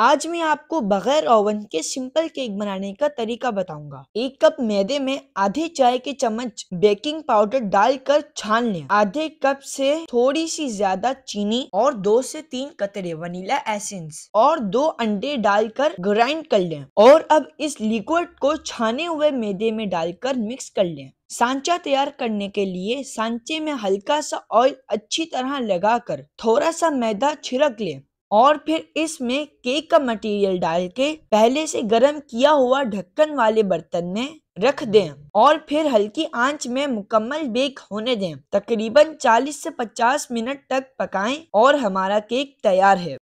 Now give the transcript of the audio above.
आज मैं आपको बगैर ओवन के सिंपल केक बनाने का तरीका बताऊंगा एक कप मैदे में आधे चाय के चम्मच बेकिंग पाउडर डालकर छान लें आधे कप से थोड़ी सी ज्यादा चीनी और दो से तीन कतरे वनीला एसेंस और दो अंडे डालकर ग्राइंड कर लें और अब इस लिक्विड को छाने हुए मैदे में डालकर मिक्स कर लें सांचा तैयार करने के लिए सांचे में हल्का सा ऑयल अच्छी तरह लगाकर थोड़ा सा मैदा छिड़क लें और फिर इसमें केक का मटेरियल डाल के पहले से गर्म किया हुआ ढक्कन वाले बर्तन में रख दें और फिर हल्की आंच में मुकम्मल बेक होने दें तकरीबन 40 से 50 मिनट तक पकाएं और हमारा केक तैयार है